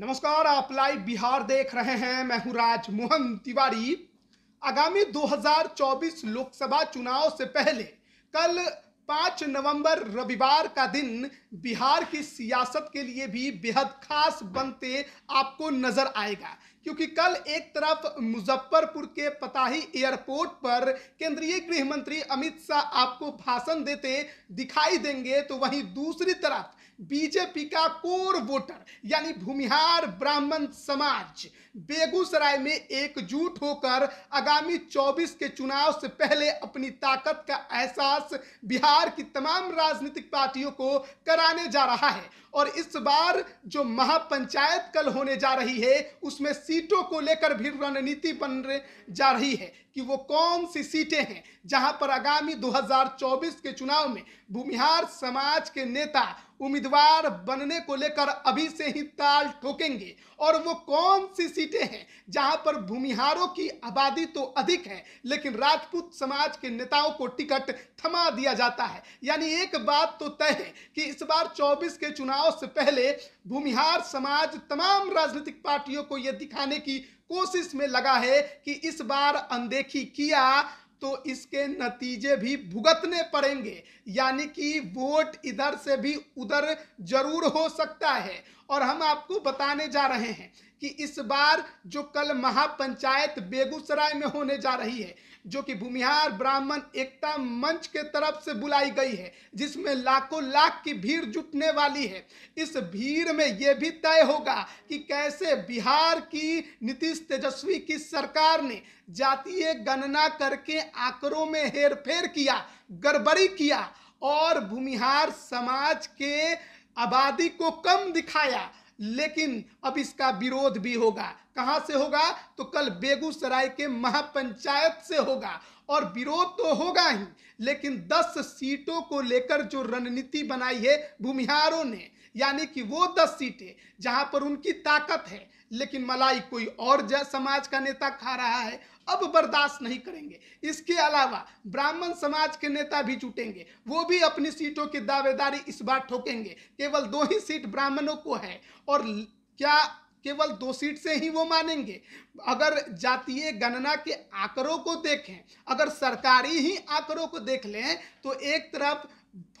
नमस्कार आप लाइव बिहार देख रहे हैं मैं हूं राज मोहन तिवारी आगामी 2024 लोकसभा चुनाव से पहले कल 5 नवंबर रविवार का दिन बिहार की सियासत के लिए भी बेहद खास बनते आपको नजर आएगा क्योंकि कल एक तरफ मुजफ्फरपुर के पताही एयरपोर्ट पर केंद्रीय गृह मंत्री अमित शाह आपको भाषण देते दिखाई देंगे तो वहीं दूसरी तरफ बीजेपी का कोर वोटर यानी भूमिहार ब्राह्मण समाज बेगूसराय में एकजुट होकर आगामी 24 के चुनाव से पहले अपनी ताकत का एहसास बिहार की तमाम राजनीतिक पार्टियों को कराने जा रहा है और इस बार जो महापंचायत कल होने जा रही है उसमें सीटों को लेकर भी रणनीति बन जा रही है कि वो कौन सी सीटें हैं जहां पर आगामी 2024 के चुनाव में भूमिहार समाज के नेता उम्मीदवार बनने को लेकर अभी से ही ताल ठोकेंगे और वो कौन सी सीट सीटें हैं जहां पर भूमिहारों की आबादी तो अधिक है लेकिन राजपूत समाज के नेताओं को टिकट थमा दिया जाता है यानी एक बात तो तय है कि इस बार 24 के चुनाव से पहले भूमिहार समाज तमाम राजनीतिक पार्टियों को यह दिखाने की कोशिश में लगा है कि इस बार अनदेखी किया तो इसके नतीजे भी भुगतने पड़ेंगे यानी कि वोट इधर से भी उधर जरूर हो सकता है और हम आपको बताने जा रहे हैं कि इस बार जो कल महापंचायत बेगूसराय में होने जा रही है जो कि भूमिहार ब्राह्मण एकता मंच के तरफ से बुलाई गई है जिसमें लाखों लाख की भीड़ जुटने वाली है इस भीड़ में यह भी तय होगा कि कैसे बिहार की नीतीश तेजस्वी की सरकार ने जातीय गणना करके आंकड़ों में हेरफेर किया गड़बड़ी किया और भूमिहार समाज के आबादी को कम दिखाया लेकिन अब इसका विरोध भी होगा कहाँ से होगा तो कल बेगूसराय के महापंचायत से होगा और विरोध तो होगा ही लेकिन 10 सीटों को लेकर जो रणनीति बनाई है भूमिहारों ने यानी कि वो 10 सीटें जहां पर उनकी ताकत है लेकिन मलाई कोई और समाज का नेता खा रहा है अब बर्दाश्त नहीं करेंगे इसके अलावा ब्राह्मण समाज के नेता भी जुटेंगे वो भी अपनी सीटों की दावेदारी इस बार ठोकेंगे केवल दो ही सीट ब्राह्मणों को है और क्या केवल दो सीट से ही वो मानेंगे अगर जातीय गणना के आंकड़ों को देखें अगर सरकारी ही आंकड़ों को देख लें तो एक तरफ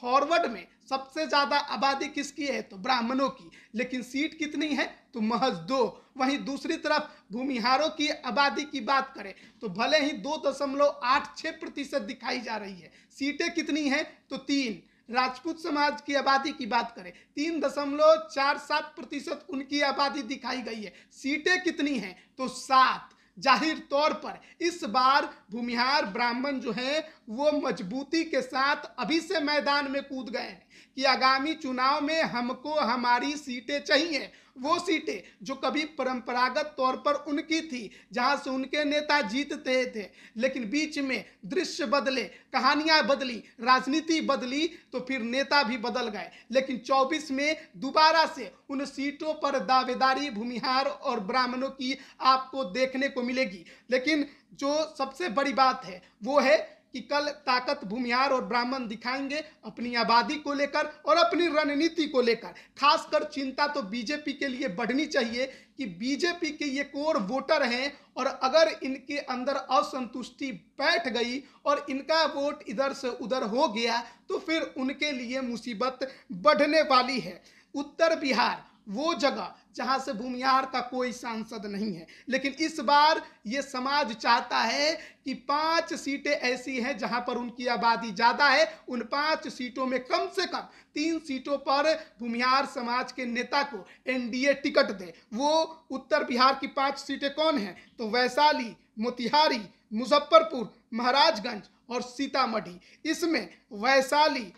फॉरवर्ड में सबसे ज़्यादा आबादी किसकी है तो ब्राह्मणों की लेकिन सीट कितनी है तो महज दो वहीं दूसरी तरफ भूमिहारों की आबादी की बात करें तो भले ही दो दशमलव आठ छः प्रतिशत दिखाई जा रही है सीटें कितनी हैं तो तीन राजपूत समाज की आबादी की बात करें तीन दशमलव चार सात प्रतिशत उनकी आबादी दिखाई गई है सीटें कितनी हैं तो सात जाहिर तौर पर इस बार भूमिहार ब्राह्मण जो है वो मजबूती के साथ अभी से मैदान में कूद गए हैं कि आगामी चुनाव में हमको हमारी सीटें चाहिए वो सीटें जो कभी परंपरागत तौर पर उनकी थी जहां से उनके नेता जीतते थे लेकिन बीच में दृश्य बदले कहानियां बदली राजनीति बदली तो फिर नेता भी बदल गए लेकिन 24 में दोबारा से उन सीटों पर दावेदारी भूमिहार और ब्राह्मणों की आपको देखने को मिलेगी लेकिन जो सबसे बड़ी बात है वो है कि कल ताकत भूमिहार और ब्राह्मण दिखाएंगे अपनी आबादी को लेकर और अपनी रणनीति को लेकर खासकर चिंता तो बीजेपी के लिए बढ़नी चाहिए कि बीजेपी के ये कोर वोटर हैं और अगर इनके अंदर असंतुष्टि बैठ गई और इनका वोट इधर से उधर हो गया तो फिर उनके लिए मुसीबत बढ़ने वाली है उत्तर बिहार वो जगह जहां से भूमिहार का कोई सांसद नहीं है लेकिन इस बार ये समाज चाहता है कि पांच सीटें ऐसी हैं जहां पर उनकी आबादी ज़्यादा है उन पांच सीटों में कम से कम तीन सीटों पर भूमिहार समाज के नेता को एनडीए टिकट दे वो उत्तर बिहार की पांच सीटें कौन हैं तो वैशाली मोतिहारी मुजफ्फरपुर महाराजगंज और सीतामढ़ी इसमें वैशाली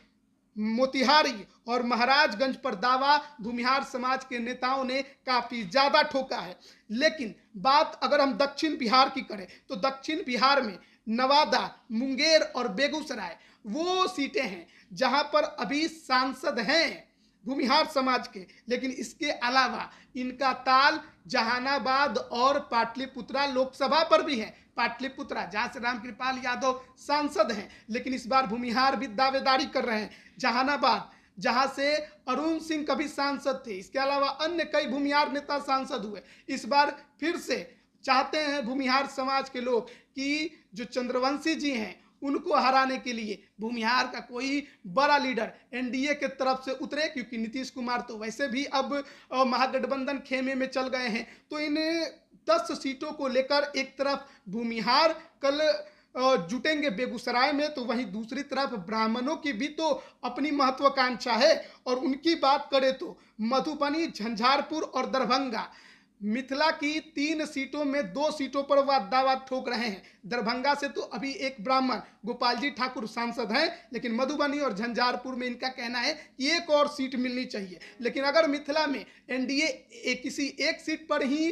मोतिहारी और महाराजगंज पर दावा भूमिहार समाज के नेताओं ने काफ़ी ज़्यादा ठोका है लेकिन बात अगर हम दक्षिण बिहार की करें तो दक्षिण बिहार में नवादा मुंगेर और बेगूसराय वो सीटें हैं जहां पर अभी सांसद हैं भूमिहार समाज के लेकिन इसके अलावा इनका ताल जहानाबाद और पाटलिपुत्रा लोकसभा पर भी है पाटलिपुत्रा जहाँ से रामकृपाल यादव सांसद हैं लेकिन इस बार भूमिहार भी दावेदारी कर रहे हैं जहानाबाद जहाँ से अरुण सिंह कभी सांसद थे इसके अलावा अन्य कई भूमिहार नेता सांसद हुए इस बार फिर से चाहते हैं भूमिहार समाज के लोग कि जो चंद्रवंशी जी हैं उनको हराने के लिए भूमिहार का कोई बड़ा लीडर एनडीए के तरफ से उतरे क्योंकि नीतीश कुमार तो वैसे भी अब महागठबंधन खेमे में चल गए हैं तो इन दस सीटों को लेकर एक तरफ भूमिहार कल जुटेंगे बेगूसराय में तो वहीं दूसरी तरफ ब्राह्मणों की भी तो अपनी महत्वाकांक्षा है और उनकी बात करें तो मधुबनी झंझारपुर और दरभंगा मिथिला की तीन सीटों में दो सीटों पर वह ठोक रहे हैं दरभंगा से तो अभी एक ब्राह्मण गोपाल जी ठाकुर सांसद हैं लेकिन मधुबनी और झंझारपुर में इनका कहना है कि एक और सीट मिलनी चाहिए लेकिन अगर मिथिला में एनडीए किसी एक सीट पर ही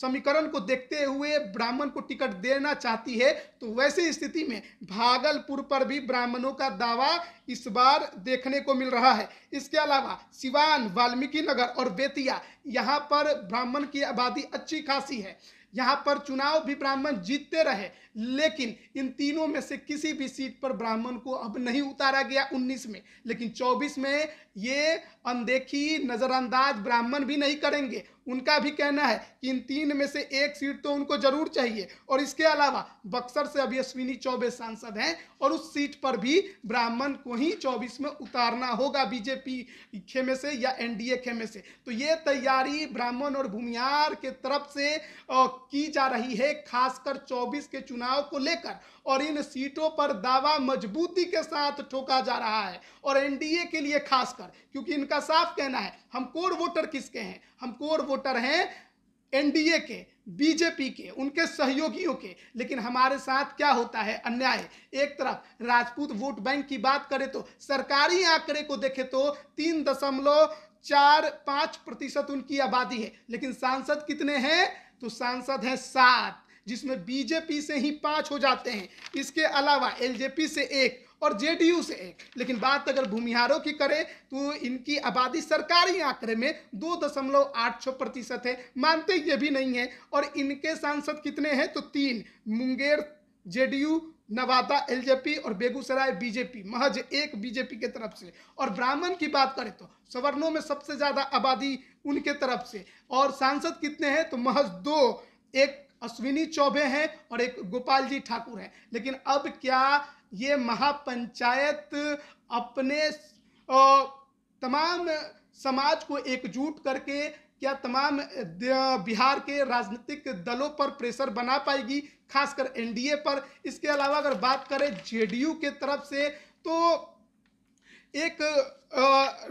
समीकरण को देखते हुए ब्राह्मण को टिकट देना चाहती है तो वैसी स्थिति में भागलपुर पर भी ब्राह्मणों का दावा इस बार देखने को मिल रहा है इसके अलावा सिवान वाल्मीकि नगर और बेतिया यहाँ पर ब्राह्मण की आबादी अच्छी खासी है यहाँ पर चुनाव भी ब्राह्मण जीतते रहे लेकिन इन तीनों में से किसी भी सीट पर ब्राह्मण को अब नहीं उतारा गया 19 में लेकिन 24 में ये अनदेखी नज़रअंदाज ब्राह्मण भी नहीं करेंगे उनका भी कहना है कि इन तीन में से एक सीट तो उनको जरूर चाहिए और इसके अलावा बक्सर से अभी अश्विनी चौबे सांसद हैं और उस सीट पर भी ब्राह्मण को ही चौबीस में उतारना होगा बीजेपी खेमे से या एनडीए खेमे से तो ये तैयारी ब्राह्मण और भूमियार के तरफ से की जा रही है खासकर चौबीस के चुनाव को लेकर और इन सीटों पर दावा मजबूती के साथ ठोका जा रहा है और एनडीए के लिए खासकर क्योंकि इनका साफ कहना है हम कोर वोटर किसके हैं हम कोर वोटर हैं एनडीए के बीजेपी के उनके सहयोगियों के लेकिन हमारे साथ क्या होता है अन्याय एक तरफ राजपूत वोट बैंक की बात करें तो सरकारी आंकड़े को देखें तो तीन दशमलव चार पाँच प्रतिशत उनकी आबादी है लेकिन सांसद कितने हैं तो सांसद हैं सात जिसमें बीजेपी से ही पाँच हो जाते हैं इसके अलावा एलजेपी से एक और जेडीयू से एक लेकिन बात अगर भूमिहारों की करें तो इनकी आबादी सरकारी आंकड़े में दो दशमलव आठ छः प्रतिशत है मानते ये भी नहीं है और इनके सांसद कितने हैं तो तीन मुंगेर जेडीयू नवादा एलजेपी और बेगूसराय बीजेपी महज एक बीजेपी के तरफ से और ब्राह्मण की बात करें तो सवर्णों में सबसे ज़्यादा आबादी उनके तरफ से और सांसद कितने हैं तो महज दो एक अश्विनी चौबे हैं और एक गोपाल जी ठाकुर हैं लेकिन अब क्या ये महापंचायत अपने तमाम समाज को एकजुट करके क्या तमाम बिहार के राजनीतिक दलों पर प्रेशर बना पाएगी खासकर एनडीए पर इसके अलावा अगर बात करें जेडीयू के तरफ से तो एक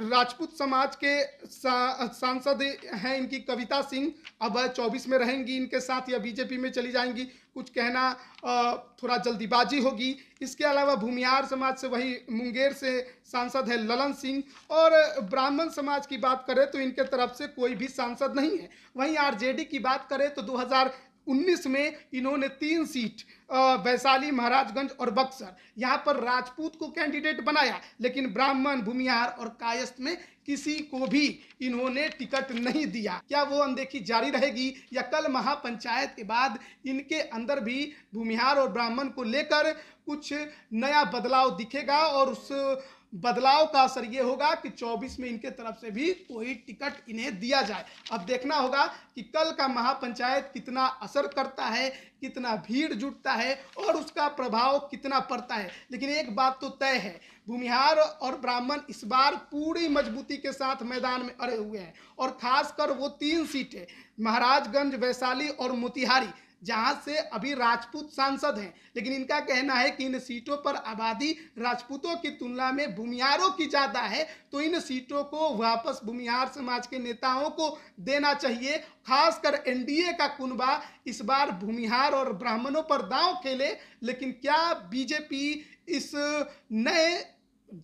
राजपूत समाज के सा, सांसद हैं इनकी कविता सिंह अब चौबीस में रहेंगी इनके साथ या बीजेपी में चली जाएंगी कुछ कहना थोड़ा जल्दीबाजी होगी इसके अलावा भूमियार समाज से वही मुंगेर से सांसद है ललन सिंह और ब्राह्मण समाज की बात करें तो इनके तरफ से कोई भी सांसद नहीं है वहीं आरजेडी की बात करें तो उन्नीस में इन्होंने तीन सीट वैशाली महाराजगंज और बक्सर यहाँ पर राजपूत को कैंडिडेट बनाया लेकिन ब्राह्मण भूमिहार और कायस्थ में किसी को भी इन्होंने टिकट नहीं दिया क्या वो अनदेखी जारी रहेगी या कल महापंचायत के बाद इनके अंदर भी भूमिहार और ब्राह्मण को लेकर कुछ नया बदलाव दिखेगा और उस बदलाव का असर ये होगा कि 24 में इनके तरफ से भी कोई टिकट इन्हें दिया जाए अब देखना होगा कि कल का महापंचायत कितना असर करता है कितना भीड़ जुटता है और उसका प्रभाव कितना पड़ता है लेकिन एक बात तो तय है भूमिहार और ब्राह्मण इस बार पूरी मजबूती के साथ मैदान में अड़े हुए हैं और खासकर वो तीन सीटें महाराजगंज वैशाली और मोतिहारी जहां से अभी राजपूत सांसद हैं लेकिन इनका कहना है कि इन सीटों पर आबादी राजपूतों की तुलना में भूमिहारों की ज़्यादा है तो इन सीटों को वापस भूमिहार समाज के नेताओं को देना चाहिए खासकर एनडीए का कुनबा इस बार भूमिहार और ब्राह्मणों पर दांव खेले लेकिन क्या बीजेपी इस नए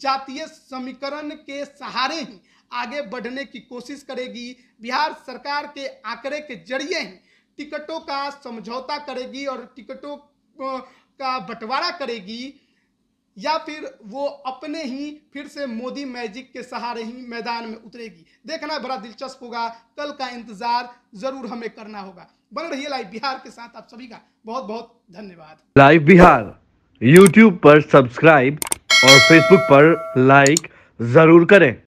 जातीय समीकरण के सहारे ही आगे बढ़ने की कोशिश करेगी बिहार सरकार के आंकड़े के जरिए ही टिकटों का समझौता करेगी और टिकटों का बंटवारा करेगी या फिर वो अपने ही फिर से मोदी मैजिक के सहारे ही मैदान में उतरेगी देखना बड़ा दिलचस्प होगा कल का इंतजार जरूर हमें करना होगा बन रही है लाइव बिहार के साथ आप सभी का बहुत बहुत धन्यवाद लाइव बिहार यूट्यूब पर सब्सक्राइब और फेसबुक पर लाइक जरूर करें